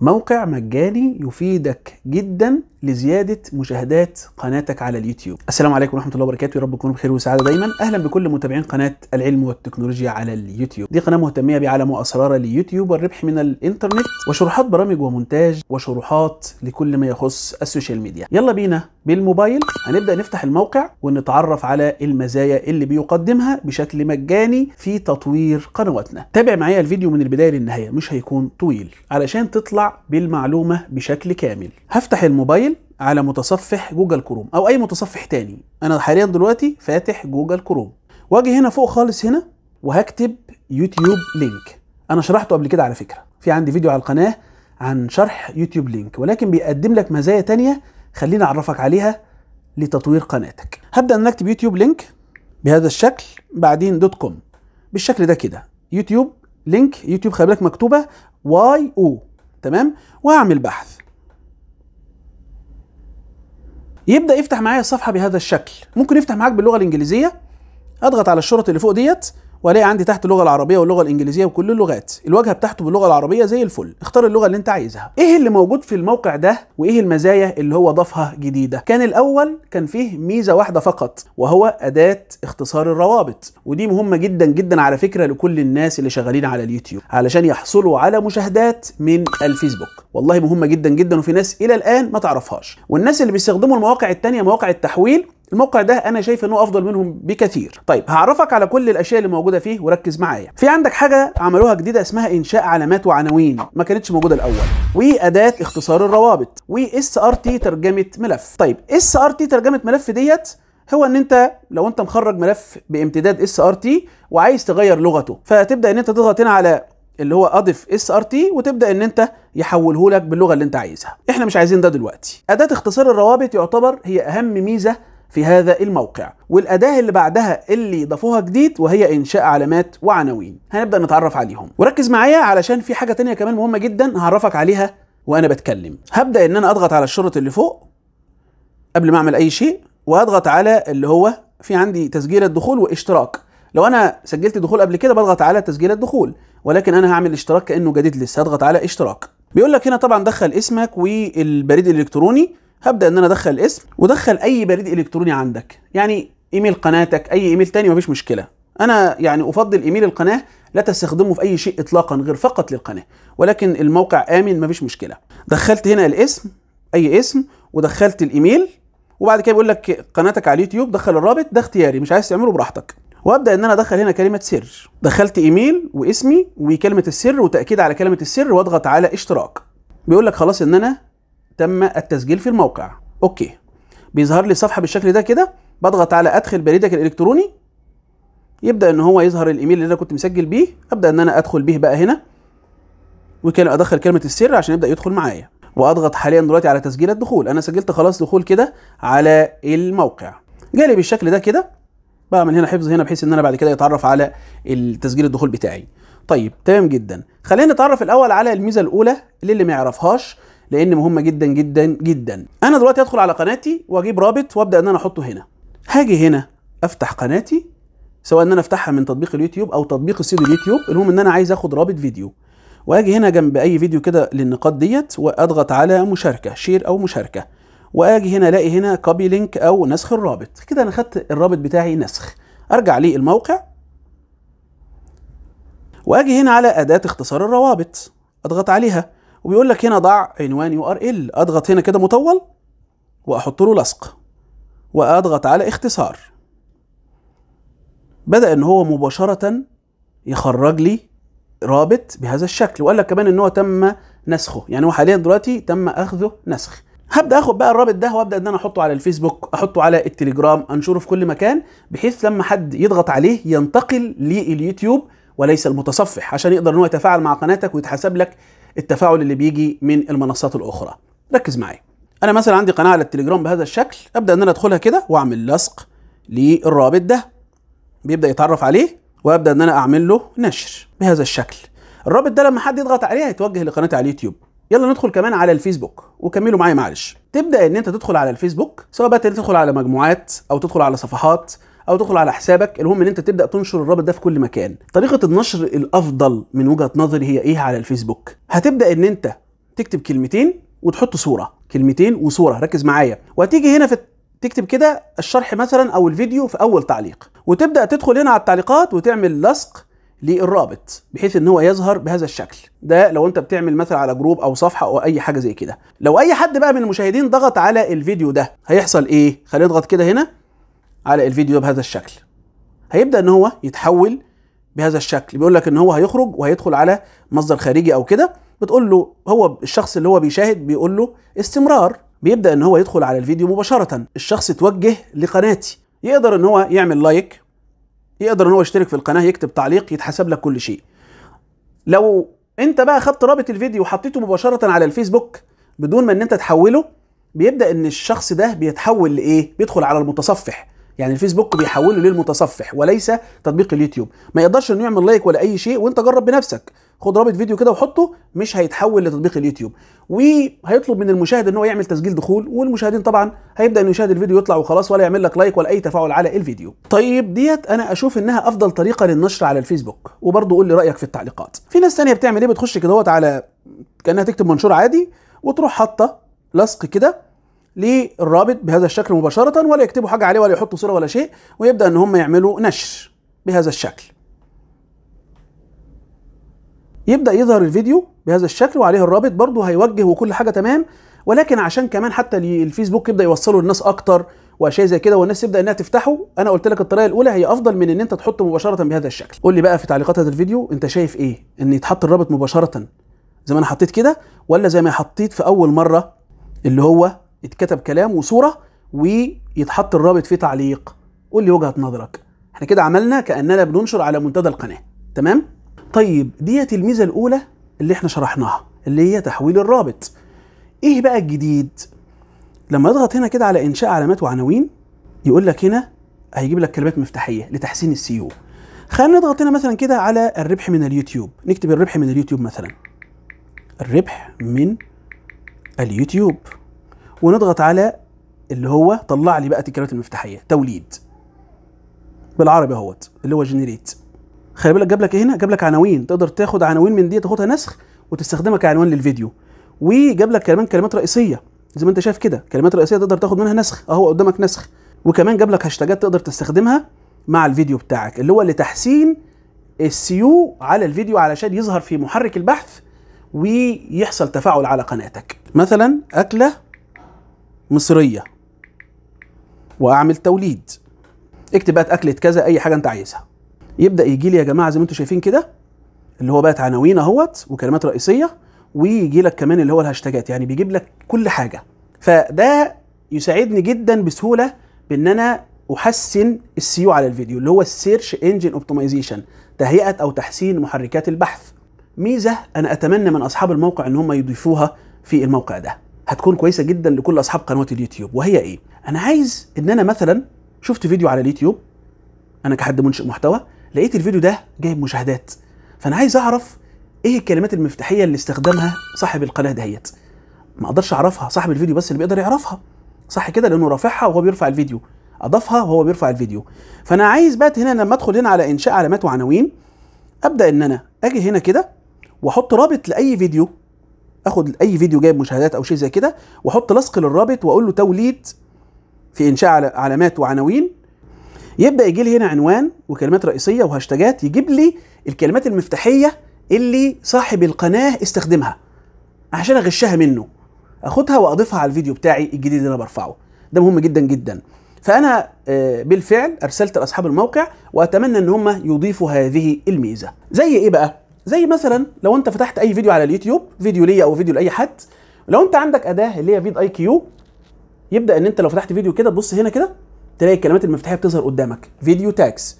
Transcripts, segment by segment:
موقع مجاني يفيدك جدا لزياده مشاهدات قناتك على اليوتيوب. السلام عليكم ورحمه الله وبركاته، يا رب تكونوا بخير وسعاده دايما، اهلا بكل متابعين قناه العلم والتكنولوجيا على اليوتيوب. دي قناه مهتميه بعالم واسرار اليوتيوب والربح من الانترنت وشروحات برامج ومونتاج وشروحات لكل ما يخص السوشيال ميديا. يلا بينا بالموبايل هنبدا نفتح الموقع ونتعرف على المزايا اللي بيقدمها بشكل مجاني في تطوير قنواتنا. تابع معايا الفيديو من البدايه للنهايه، مش هيكون طويل علشان تطلع بالمعلومه بشكل كامل. هفتح الموبايل على متصفح جوجل كروم او اي متصفح تاني انا حاليا دلوقتي فاتح جوجل كروم واجي هنا فوق خالص هنا وهكتب يوتيوب لينك انا شرحته قبل كده على فكره في عندي فيديو على القناه عن شرح يوتيوب لينك ولكن بيقدم لك مزايا تانية خليني اعرفك عليها لتطوير قناتك هبدا ان اكتب يوتيوب لينك بهذا الشكل بعدين دوت كوم بالشكل ده كده يوتيوب لينك يوتيوب خلي بالك مكتوبه واي او تمام واعمل بحث يبدا يفتح معايا الصفحه بهذا الشكل ممكن يفتح معاك باللغه الانجليزيه اضغط على الشرط اللي فوق ديت والاقي عندي تحت اللغه العربيه واللغه الانجليزيه وكل اللغات الواجهه بتاعته باللغه العربيه زي الفل اختار اللغه اللي انت عايزها ايه اللي موجود في الموقع ده وايه المزايا اللي هو ضافها جديده كان الاول كان فيه ميزه واحده فقط وهو اداه اختصار الروابط ودي مهمه جدا جدا على فكره لكل الناس اللي شغالين على اليوتيوب علشان يحصلوا على مشاهدات من الفيسبوك والله مهمه جدا جدا وفي ناس الى الان ما تعرفهاش والناس اللي بيستخدموا المواقع الثانيه مواقع التحويل الموقع ده انا شايف انه افضل منهم بكثير طيب هعرفك على كل الاشياء اللي موجوده فيه وركز معايا في عندك حاجه عملوها جديده اسمها انشاء علامات وعناوين ما كانتش موجوده الاول واداه اختصار الروابط واس ار تي ترجمه ملف طيب اس ار تي ترجمه ملف ديت هو ان انت لو انت مخرج ملف بامتداد اس ار تي وعايز تغير لغته فتبدا ان انت تضغط هنا على اللي هو اضف اس ار تي وتبدا ان انت يحوله لك باللغه اللي انت عايزها احنا مش عايزين ده دلوقتي اداه اختصار الروابط يعتبر هي اهم ميزه في هذا الموقع والأداة اللي بعدها اللي ضافوها جديد وهي إنشاء علامات وعناوين هنبدأ نتعرف عليهم وركز معايا علشان في حاجة تانية كمان مهمة جدا هعرفك عليها وأنا بتكلم هبدأ إن أنا أضغط على الشرط اللي فوق قبل ما أعمل أي شيء وأضغط على اللي هو في عندي تسجيل الدخول واشتراك لو انا سجلت دخول قبل كده بضغط على تسجيل الدخول ولكن انا هعمل اشتراك كانه جديد لسه هضغط على اشتراك بيقول لك هنا طبعا دخل اسمك والبريد الالكتروني هبدا ان انا ادخل اسم ودخل اي بريد الكتروني عندك يعني ايميل قناتك اي ايميل تاني مفيش مشكله انا يعني افضل ايميل القناه لا تستخدمه في اي شيء اطلاقا غير فقط للقناه ولكن الموقع امن مفيش مشكله دخلت هنا الاسم اي اسم ودخلت الايميل وبعد كده بيقول لك قناتك على اليوتيوب دخل الرابط ده اختياري مش عايز تعمله براحتك وابدا ان انا ادخل هنا كلمه سر دخلت ايميل واسمي وكلمه السر وتاكيد على كلمه السر واضغط على اشتراك بيقول لك خلاص ان انا تم التسجيل في الموقع اوكي بيظهر لي الصفحه بالشكل ده كده بضغط على ادخل بريدك الالكتروني يبدا ان هو يظهر الايميل اللي انا كنت مسجل بيه ابدا ان انا ادخل بيه بقى هنا وكان ادخل كلمه السر عشان يبدا يدخل معايا واضغط حاليا دلوقتي على تسجيل الدخول انا سجلت خلاص دخول كده على الموقع جالي بالشكل ده كده بعمل هنا حفظ هنا بحيث ان انا بعد كده يتعرف على تسجيل الدخول بتاعي طيب تمام جدا خلينا نتعرف الاول على الميزه الاولى اللي, اللي ما يعرفهاش لان مهمه جدا جدا جدا انا دلوقتي ادخل على قناتي واجيب رابط وابدا ان انا احطه هنا هاجي هنا افتح قناتي سواء ان انا افتحها من تطبيق اليوتيوب او تطبيق السيد اليوتيوب المهم ان انا عايز اخد رابط فيديو واجي هنا جنب اي فيديو كده للنقاط ديت واضغط على مشاركه شير او مشاركه واجي هنا الاقي هنا كوبي لينك او نسخ الرابط كده انا خدت الرابط بتاعي نسخ ارجع للموقع واجي هنا على اداه اختصار الروابط اضغط عليها وبيقول لك هنا ضع عنوان يو ار ال اضغط هنا كده مطول واحط له لصق واضغط على اختصار بدا ان هو مباشره يخرج لي رابط بهذا الشكل وقال لك كمان ان هو تم نسخه يعني هو حاليا دلوقتي تم اخذه نسخ هبدا اخد بقى الرابط ده وابدا ان انا احطه على الفيسبوك احطه على التليجرام انشره في كل مكان بحيث لما حد يضغط عليه ينتقل لليوتيوب وليس المتصفح عشان يقدر ان هو يتفاعل مع قناتك ويتحسب لك التفاعل اللي بيجي من المنصات الاخرى ركز معايا انا مثلا عندي قناه على التليجرام بهذا الشكل ابدا ان انا ادخلها كده واعمل لصق للرابط ده بيبدا يتعرف عليه وابدا ان انا اعمل له نشر بهذا الشكل الرابط ده لما حد يضغط عليه هيتوجه لقناتي على اليوتيوب يلا ندخل كمان على الفيسبوك وكملوا معايا معلش تبدا ان انت تدخل على الفيسبوك سواء بقى تدخل على مجموعات او تدخل على صفحات او تدخل على حسابك المهم ان انت تبدا تنشر الرابط ده في كل مكان طريقه النشر الافضل من وجهه نظري هي ايه على الفيسبوك هتبدا ان انت تكتب كلمتين وتحط صوره كلمتين وصوره ركز معايا وهتيجي هنا في تكتب كده الشرح مثلا او الفيديو في اول تعليق وتبدا تدخل هنا على التعليقات وتعمل لصق للرابط بحيث ان هو يظهر بهذا الشكل ده لو انت بتعمل مثلا على جروب او صفحه او اي حاجه زي كده لو اي حد بقى من المشاهدين ضغط على الفيديو ده هيحصل ايه خلينا نضغط كده هنا على الفيديو بهذا الشكل هيبدا ان هو يتحول بهذا الشكل بيقول لك ان هو هيخرج وهيدخل على مصدر خارجي او كده بتقول له هو الشخص اللي هو بيشاهد بيقول له استمرار بيبدا ان هو يدخل على الفيديو مباشره الشخص اتوجه لقناتي يقدر ان هو يعمل لايك يقدر ان هو يشترك في القناه يكتب تعليق يتحسب لك كل شيء لو انت بقى خدت رابط الفيديو وحطيته مباشره على الفيسبوك بدون ما ان انت تحوله بيبدا ان الشخص ده بيتحول لايه بيدخل على المتصفح يعني الفيسبوك بيحوله للمتصفح وليس تطبيق اليوتيوب ما يقدرش انه يعمل لايك ولا اي شيء وانت جرب بنفسك خد رابط فيديو كده وحطه مش هيتحول لتطبيق اليوتيوب وهيطلب من المشاهد ان هو يعمل تسجيل دخول والمشاهدين طبعا هيبدا انه يشاهد الفيديو يطلع وخلاص ولا يعمل لك لايك ولا اي تفاعل على الفيديو طيب ديت انا اشوف انها افضل طريقه للنشر على الفيسبوك وبرضه قول لي رايك في التعليقات في ناس ثانيه بتعمل ايه بتخش كده على كانها تكتب منشور عادي وتروح حاطه لصق كده للرابط بهذا الشكل مباشره ولا يكتبوا حاجه عليه ولا يحطوا صوره ولا شيء ويبدا ان هم يعملوا نشر بهذا الشكل يبدا يظهر الفيديو بهذا الشكل وعليه الرابط برضه هيوجه وكل حاجه تمام ولكن عشان كمان حتى الفيسبوك يبدا يوصله للناس اكتر واشياء زي كده والناس تبدا انها تفتحه انا قلت لك الطريقه الاولى هي افضل من ان انت تحطه مباشره بهذا الشكل قول لي بقى في تعليقات هذا الفيديو انت شايف ايه ان يتحط الرابط مباشره زي ما انا حطيت كده ولا زي ما حطيت في اول مره اللي هو يتكتب كلام وصوره ويتحط الرابط فيه تعليق قول لي وجهه نظرك احنا كده عملنا كاننا بننشر على منتدى القناه تمام طيب ديت الميزه الاولى اللي احنا شرحناها اللي هي تحويل الرابط ايه بقى الجديد لما اضغط هنا كده على انشاء علامات وعناوين يقول لك هنا هيجيب لك كلمات مفتاحيه لتحسين السيو خلينا نضغط هنا مثلا كده على الربح من اليوتيوب نكتب الربح من اليوتيوب مثلا الربح من اليوتيوب ونضغط على اللي هو طلع لي بقى الكلمات المفتاحيه توليد بالعربي اهوت اللي هو جنريت خلي بالك جاب لك إيه هنا جاب لك عناوين تقدر تاخد عناوين من دي تاخدها نسخ وتستخدمها كعنوان للفيديو وجاب لك كمان كلمات رئيسيه زي ما انت شايف كده كلمات رئيسيه تقدر تاخد منها نسخ اهو قدامك نسخ وكمان جاب لك هاشتاجات تقدر تستخدمها مع الفيديو بتاعك اللي هو لتحسين السيو على الفيديو علشان يظهر في محرك البحث ويحصل تفاعل على قناتك مثلا اكله مصريه واعمل توليد اكتب بقى اكله كذا اي حاجه انت عايزها يبدا يجي لي يا جماعه زي ما انتم شايفين كده اللي هو بقت عناوين اهوت وكلمات رئيسيه ويجي لك كمان اللي هو الهاشتاجات يعني بيجيب لك كل حاجه فده يساعدني جدا بسهوله بان انا احسن السيو على الفيديو اللي هو السيرش انجن اوبتمايزيشن تهيئه او تحسين محركات البحث ميزه انا اتمنى من اصحاب الموقع ان هم يضيفوها في الموقع ده هتكون كويسه جدا لكل اصحاب قنوات اليوتيوب وهي ايه انا عايز ان انا مثلا شفت فيديو على اليوتيوب انا كحد منشئ محتوى لقيت الفيديو ده جايب مشاهدات فانا عايز اعرف ايه الكلمات المفتاحيه اللي استخدمها صاحب القناه دهيت ما اقدرش اعرفها صاحب الفيديو بس اللي بيقدر يعرفها صح كده لانه رافعها وهو بيرفع الفيديو اضافها وهو بيرفع الفيديو فانا عايز بقى هنا لما ادخل هنا على انشاء علامات وعناوين ابدا ان انا اجي هنا كده واحط رابط لاي فيديو اخد اي فيديو جايب مشاهدات او شيء زي كده واحط لصق للرابط واقول له توليد في انشاء علامات وعناوين يبدا يجي لي هنا عنوان وكلمات رئيسيه وهاشتاجات يجيب لي الكلمات المفتاحيه اللي صاحب القناه استخدمها عشان اغشها منه اخدها واضيفها على الفيديو بتاعي الجديد اللي انا برفعه ده مهم جدا جدا فانا آه، بالفعل ارسلت لاصحاب الموقع واتمنى ان هم يضيفوا هذه الميزه زي ايه بقى زي مثلا لو انت فتحت اي فيديو على اليوتيوب فيديو ليا او فيديو لاي حد لو انت عندك اداه اللي هي فيد اي كيو يبدا ان انت لو فتحت فيديو كده تبص هنا كده تلاقي الكلمات المفتاحيه بتظهر قدامك فيديو تاكس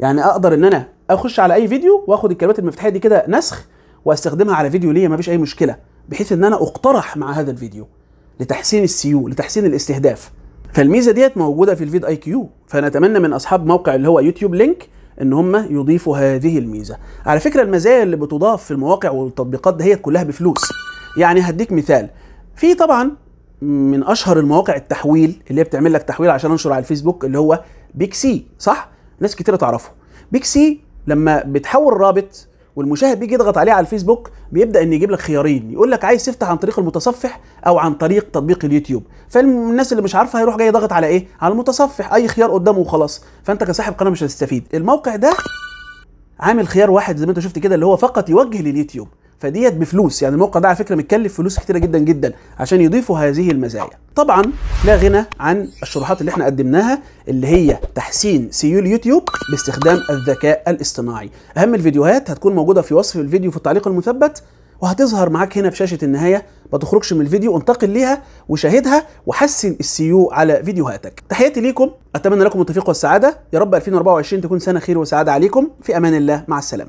يعني اقدر ان انا اخش على اي فيديو واخد الكلمات المفتاحيه دي كده نسخ واستخدمها على فيديو ليا مفيش اي مشكله بحيث ان انا اقترح مع هذا الفيديو لتحسين السيو لتحسين الاستهداف فالميزه ديت موجوده في الفيد اي كيو فنتمنى من اصحاب موقع اللي هو يوتيوب لينك ان هم يضيفوا هذه الميزه على فكره المزايا اللي بتضاف في المواقع والتطبيقات دهيت كلها بفلوس يعني هديك مثال في طبعا من اشهر المواقع التحويل اللي هي بتعمل لك تحويل عشان انشر على الفيسبوك اللي هو بيكسي صح ناس كتير تعرفه بيكسي لما بتحول رابط والمشاهد بيجي يضغط عليه على الفيسبوك بيبدا ان يجيب لك خيارين يقول لك عايز تفتح عن طريق المتصفح او عن طريق تطبيق اليوتيوب فالناس اللي مش عارفه هيروح جاي يضغط على ايه على المتصفح اي خيار قدامه وخلاص فانت كصاحب قناه مش هتستفيد الموقع ده عامل خيار واحد زي ما انت شفت كده اللي هو فقط يوجه لليوتيوب فديت بفلوس يعني الموقع ده على فكره متكلف فلوس كتيره جدا جدا عشان يضيفوا هذه المزايا طبعا لا غنى عن الشروحات اللي احنا قدمناها اللي هي تحسين سيول يوتيوب باستخدام الذكاء الاصطناعي اهم الفيديوهات هتكون موجوده في وصف الفيديو في التعليق المثبت وهتظهر معاك هنا في شاشه النهايه ما تخرجش من الفيديو انتقل ليها وشاهدها وحسن السيو على فيديوهاتك تحياتي ليكم اتمنى لكم التوفيق والسعاده يا رب 2024 تكون سنه خير وسعاده عليكم في امان الله مع السلامه